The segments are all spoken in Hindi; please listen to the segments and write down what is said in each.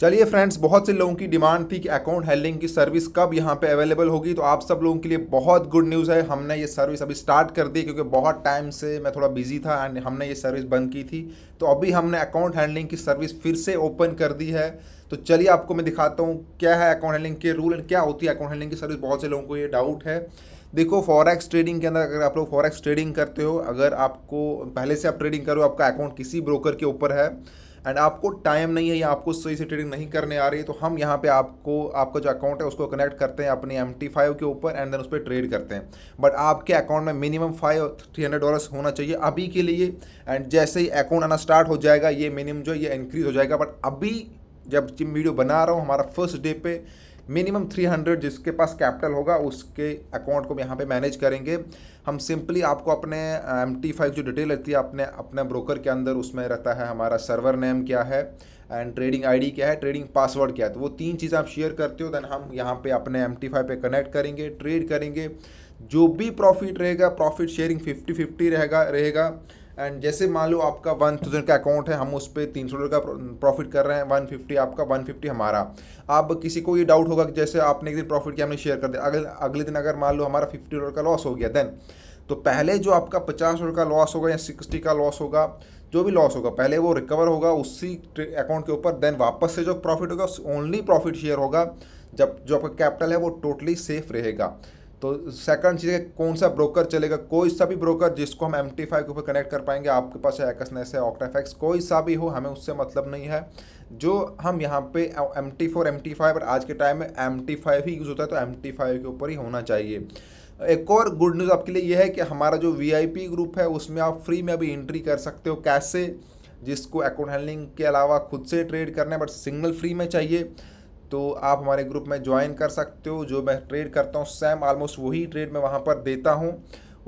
चलिए फ्रेंड्स बहुत से लोगों की डिमांड थी कि अकाउंट हैंडलिंग की सर्विस कब यहाँ पे अवेलेबल होगी तो आप सब लोगों के लिए बहुत गुड न्यूज़ है हमने ये सर्विस अभी स्टार्ट कर दी क्योंकि बहुत टाइम से मैं थोड़ा बिजी था एंड हमने ये सर्विस बंद की थी तो अभी हमने अकाउंट हैंडलिंग की सर्विस फिर से ओपन कर दी है तो चलिए आपको मैं दिखाता हूँ क्या है अकाउंट हैंडलिंग के रूल एंड क्या होती है अकाउंट हैंडलिंग की सर्विस बहुत से लोगों को ये डाउट है देखो फॉरेक्स ट्रेडिंग के अंदर अगर आप लोग फॉरेक्स ट्रेडिंग करते हो अगर आपको पहले से आप ट्रेडिंग करो आपका अकाउंट किसी ब्रोकर के ऊपर है एंड आपको टाइम नहीं है या आपको सही से ट्रेडिंग नहीं करने आ रही है तो हम यहाँ पे आपको आपका जो अकाउंट है उसको कनेक्ट करते हैं अपने एम टी फाइव के ऊपर एंड देन उस पर ट्रेड करते हैं बट आपके अकाउंट में minimum five three hundred dollars होना चाहिए अभी के लिए एंड जैसे ही अकाउंट आना स्टार्ट हो जाएगा ये मिनिमम जो ये इंक्रीज़ हो जाएगा बट अभी जब वीडियो बना रहा हूँ हमारा फर्स्ट डे पे मिनिमम 300 जिसके पास कैपिटल होगा उसके अकाउंट को यहाँ पे मैनेज करेंगे हम सिंपली आपको अपने एम टी फाइव जो डिटेल रहती है अपने अपने ब्रोकर के अंदर उसमें रहता है हमारा सर्वर नेम क्या है एंड ट्रेडिंग आईडी क्या है ट्रेडिंग पासवर्ड क्या है तो वो तीन चीज़ें आप शेयर करते हो देन हम यहाँ पे अपने एम टी पे कनेक्ट करेंगे ट्रेड करेंगे जो भी प्रॉफिट रहेगा प्रॉफिट शेयरिंग फिफ्टी फिफ्टी रहेगा रहेगा एंड जैसे मान लो आपका वन थाउजेंड का अकाउंट है हम उस पर तीन सौ डॉलर का प्रॉफिट कर रहे हैं वन फिफ्टी आपका वन फिफ्टी हमारा अब किसी को ये डाउट होगा कि जैसे आपने एक दिन प्रॉफिट किया हमने शेयर कर दिया अगले अगले दिन अगर मान लो हमारा फिफ्टी डॉलर का लॉस हो गया देन तो पहले जो आपका पचास डॉलर का लॉस होगा या सिक्सटी का लॉस होगा जो भी लॉस होगा पहले वो रिकवर होगा उसी अकाउंट के ऊपर देन वापस से जो प्रॉफिट होगा ओनली प्रॉफिट शेयर होगा जब जो आपका कैपिटल है वो टोटली सेफ रहेगा तो सेकंड चीज़ है कौन सा ब्रोकर चलेगा कोई सा भी ब्रोकर जिसको हम एम के ऊपर कनेक्ट कर पाएंगे आपके पास है एक्सनेस है ऑक्टाफेक्स कोई सा भी हो हमें उससे मतलब नहीं है जो हम यहाँ पे M T four M T five और आज के टाइम में एम टी फाइव ही यूज़ होता है तो एम टी फाइव के ऊपर ही होना चाहिए एक और गुड न्यूज़ आपके लिए यह है कि हमारा जो पी ग्रुप है उसमें आप फ्री में अभी एंट्री कर सकते हो कैसे जिसको अकाउंट हैंडलिंग के अलावा खुद से ट्रेड करना है बट सिंगल फ्री में चाहिए तो आप हमारे ग्रुप में ज्वाइन कर सकते हो जो मैं ट्रेड करता हूँ सेम ऑलमोस्ट वही ट्रेड मैं वहाँ पर देता हूँ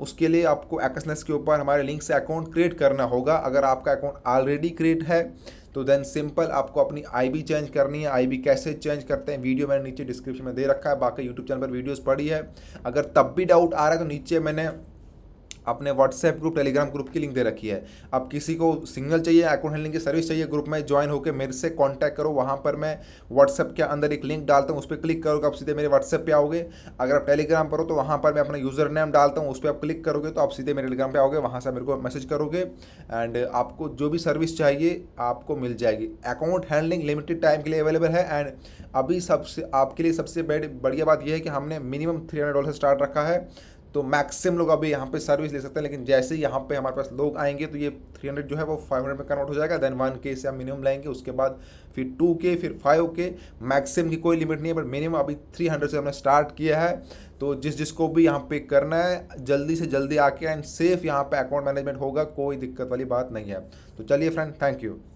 उसके लिए आपको एक्सनेस के ऊपर हमारे लिंक से अकाउंट क्रिएट करना होगा अगर आपका अकाउंट ऑलरेडी क्रिएट है तो देन सिंपल आपको अपनी आईबी चेंज करनी है आईबी कैसे चेंज करते हैं वीडियो मैंने नीचे डिस्क्रिप्शन में दे रखा है बाकी यूट्यूब चैनल पर वीडियोस पड़ी है अगर तब भी डाउट आ रहा है तो नीचे मैंने अपने व्हाट्सएप ग्रुप टेलीग्राम ग्रुप की लिंक दे रखी है अब किसी को सिंगल चाहिए अकाउंट हैंडलिंग की सर्विस चाहिए ग्रुप में ज्वाइन होकर मेरे से कांटेक्ट करो वहाँ पर मैं व्हाट्सएप के अंदर एक लिंक डालता हूँ उस पर क्लिक करोगे आप सीधे मेरे व्हाट्सएप पे आओगे अगर आप टेलीग्राम पर हो तो वहाँ पर मैं अपना यूज़र नेम डालता हूँ उस पर आप क्लिक करोगे तो आप सीधे मेरे टेलीग्राम पर आओगे वहाँ से मेरे को मैसेज करोगे एंड आपको जो भी सर्विस चाहिए आपको मिल जाएगी अकाउंट हैंडलिंग लिमिटेड टाइम के लिए अवेलेबल है एंड अभी सबसे आपके लिए सबसे बढ़िया बात यह है कि हमने minimum three hundred dollar start रखा है तो मैक्सिमम लोग अभी यहाँ पे सर्विस ले सकते हैं लेकिन जैसे ही यहाँ पे हमारे पास लोग आएंगे तो ये 300 जो है वो 500 में कन्वर्ट हो जाएगा देन वन के से हम मिनिमम लाएंगे उसके बाद फिर टू के फिर फाइव के मैक्सिमम की कोई लिमिट नहीं है बट मिनिमम अभी 300 से हमने स्टार्ट किया है तो जिस जिसको भी यहाँ पे करना है जल्दी से जल्दी आके एंड सेफ यहाँ पर अकाउंट मैनेजमेंट होगा कोई दिक्कत वाली बात नहीं है तो चलिए फ्रेंड थैंक यू